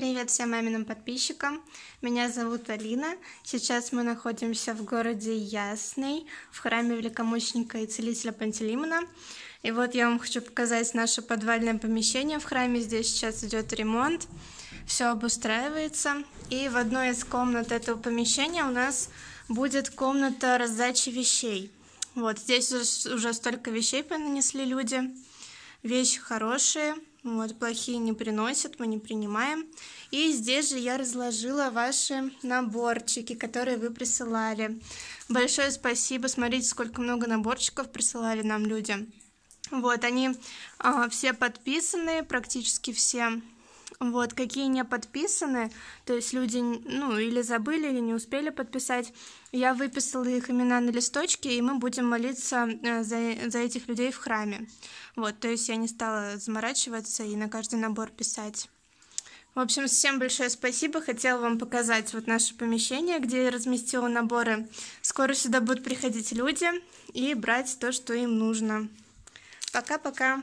Привет всем маминым подписчикам! Меня зовут Алина. Сейчас мы находимся в городе Ясный, в храме Великомученика и Целителя Пантелеймона. И вот я вам хочу показать наше подвальное помещение в храме. Здесь сейчас идет ремонт, все обустраивается. И в одной из комнат этого помещения у нас будет комната раздачи вещей. Вот здесь уже столько вещей понанесли люди. Вещи хорошие – вот, плохие не приносят, мы не принимаем. И здесь же я разложила ваши наборчики, которые вы присылали. Большое спасибо. Смотрите, сколько много наборчиков присылали нам люди. Вот, они э, все подписаны, практически все вот, какие не подписаны, то есть люди, ну, или забыли, или не успели подписать, я выписала их имена на листочке, и мы будем молиться э, за, за этих людей в храме. Вот, то есть я не стала заморачиваться и на каждый набор писать. В общем, всем большое спасибо. Хотела вам показать вот наше помещение, где я разместила наборы. Скоро сюда будут приходить люди и брать то, что им нужно. Пока-пока!